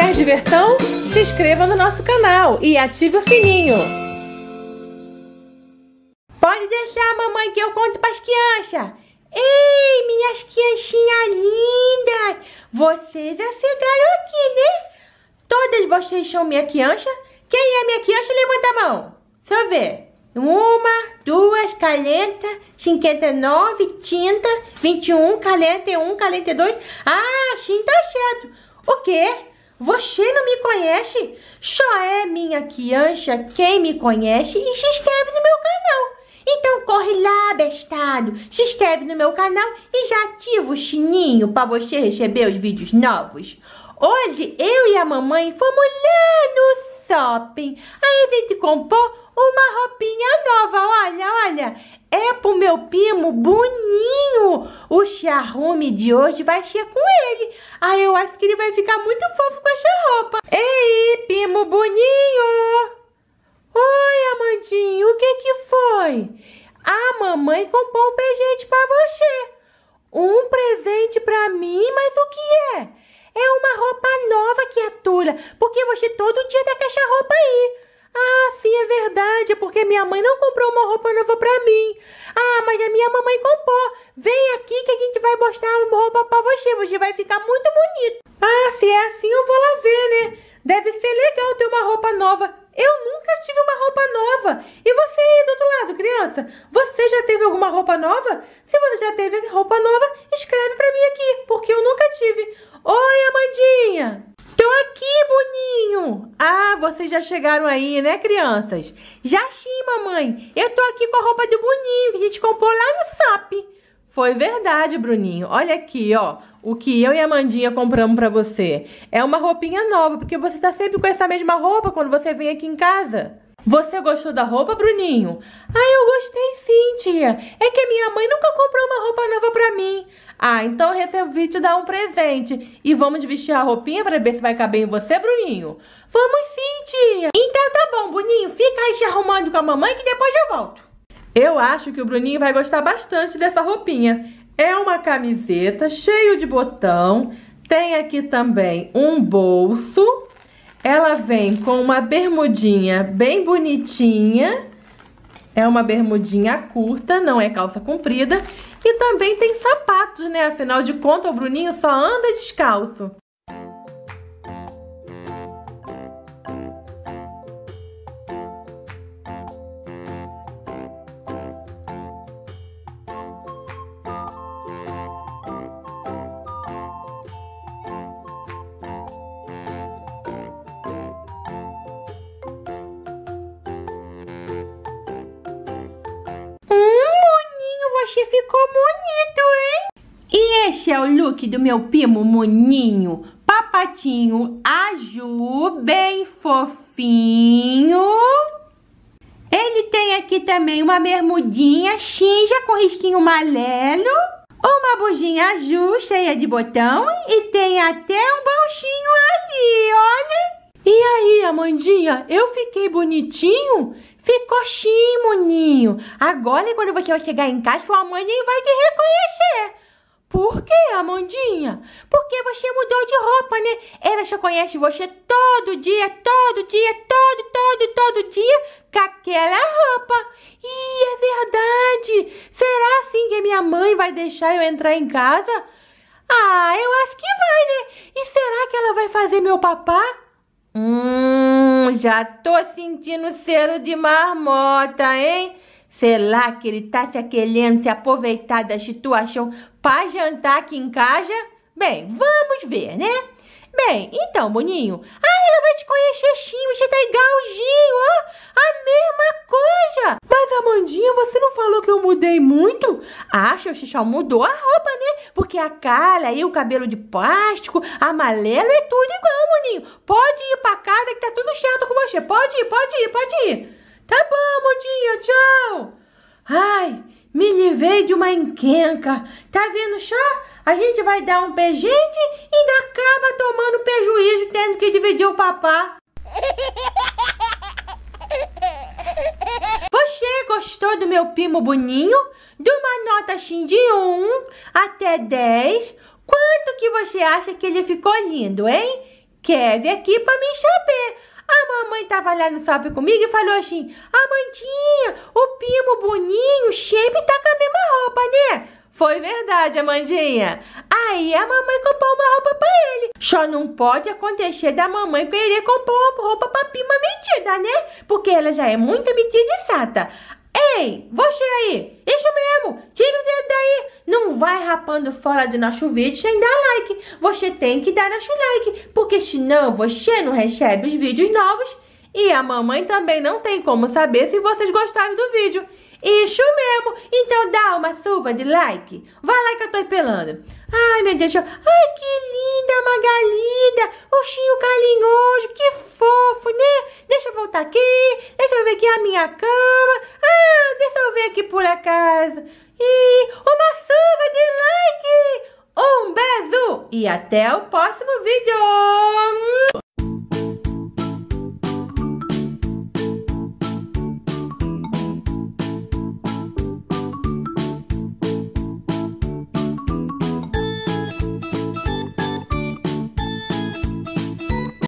Quer diversão? Se inscreva no nosso canal e ative o sininho. Pode deixar, mamãe, que eu conto para as crianças. Ei, minhas crianchinhas lindas! Vocês já chegaram aqui, né? Todas vocês são minha criança? Quem é minha criança? Levanta a mão. Deixa eu ver. Uma, duas, calenta, 59, tinta, 21, calenta, 1, calenta, 2. Ah, tinta tá certo. O quê? Você não me conhece? Só é minha criança quem me conhece e se inscreve no meu canal. Então corre lá, bestado, se inscreve no meu canal e já ativa o sininho para você receber os vídeos novos. Hoje eu e a mamãe fomos lá no shopping. Aí a gente comprou uma roupinha nova, olha, olha. É pro meu primo boninho. O charrume de hoje vai ser com ele. Aí eu acho que ele vai ficar muito fofo com essa roupa. Ei, primo boninho. Oi, Amandinho, o que que foi? A mamãe comprou um presente pra você. filha, porque você todo dia tá com essa roupa aí. Ah, sim, é verdade, é porque minha mãe não comprou uma roupa nova pra mim. Ah, mas a minha mamãe comprou. Vem aqui que a gente vai mostrar uma roupa pra você, você vai ficar muito bonito. Ah, se é assim eu vou lá ver, né? Deve ser legal ter uma roupa nova. Eu nunca tive uma roupa nova. E você aí do outro lado, criança? Você já teve alguma roupa nova? Se você já teve roupa nova, escreve pra mim aqui, porque eu nunca tive. Oi, Amandinha! Tô aqui ah, vocês já chegaram aí, né, crianças? Já sim, mamãe! Eu tô aqui com a roupa do Bruninho, que a gente comprou lá no SAP. Foi verdade, Bruninho. Olha aqui, ó. O que eu e a Mandinha compramos pra você. É uma roupinha nova, porque você tá sempre com essa mesma roupa quando você vem aqui em casa. Você gostou da roupa, Bruninho? Ah, eu gostei sim, tia. É que minha mãe nunca comprou uma roupa nova pra mim. Ah, então eu resolvi te dar um presente. E vamos vestir a roupinha pra ver se vai caber em você, Bruninho? Vamos sim, tia. Então tá bom, Bruninho. Fica aí se arrumando com a mamãe que depois eu volto. Eu acho que o Bruninho vai gostar bastante dessa roupinha. É uma camiseta cheio de botão. Tem aqui também um bolso ela vem com uma bermudinha bem bonitinha. É uma bermudinha curta, não é calça comprida. E também tem sapatos, né? Afinal de contas, o Bruninho só anda descalço. Oxe, ficou bonito, hein? E este é o look do meu primo Moninho. Papatinho Aju, bem fofinho. Ele tem aqui também uma bermudinha xinja com risquinho amarelo. Uma bujinha Aju cheia de botão e tem até um bolchinho ali, olha. Amandinha, eu fiquei bonitinho? Ficou sim, moninho. Agora, quando você vai chegar em casa, sua mãe nem vai te reconhecer. Por quê, Amandinha? Porque você mudou de roupa, né? Ela só conhece você todo dia, todo dia, todo, todo, todo dia com aquela roupa. Ih, é verdade. Será assim que minha mãe vai deixar eu entrar em casa? Ah, eu acho que vai, né? E será que ela vai fazer meu papá? Hum, já tô sentindo o cheiro de marmota, hein? Será que ele tá se aquelendo, se aproveitar da situação para jantar aqui em casa? Bem, vamos ver, né? Bem, então, Boninho. Ah, ela vai te conhecer, Xinho. Você tá igualzinho que eu mudei muito? Acha, o Xixão mudou a roupa, né? Porque a calha e o cabelo de plástico, a malela é tudo igual, Moninho. Pode ir pra casa que tá tudo chato com você. Pode ir, pode ir, pode ir. Tá bom, Moninho, tchau. Ai, me livrei de uma enquenca. Tá vendo só? A gente vai dar um pé, gente, e ainda acaba tomando prejuízo, tendo que dividir o papá. gostou do meu pimo boninho? De uma nota assim de 1 até 10, quanto que você acha que ele ficou lindo, hein? Quer vir aqui pra me saber. A mamãe tava lá no shopping comigo e falou assim, Amandinha, o pimo boninho sempre tá com a mesma roupa, né? Foi verdade, Amandinha. Aí a mamãe comprou uma roupa pra ele. Só não pode acontecer da mamãe querer comprar uma roupa pra Pima metida, né? Porque ela já é muito metida e sata. Ei, você aí, isso mesmo, tira o dedo daí. Não vai rapando fora do nosso vídeo sem dar like. Você tem que dar nosso like, porque senão você não recebe os vídeos novos e a mamãe também não tem como saber se vocês gostaram do vídeo. Isso mesmo! Então dá uma chuva de like. Vai lá que eu tô empelando. Ai, meu Deus. Ai, que linda, Magalida. Oxinho carinhoso. Que fofo, né? Deixa eu voltar aqui. Deixa eu ver aqui a minha cama. Ah, deixa eu ver aqui por acaso. E uma chuva de like. Um beijo. E até o próximo vídeo.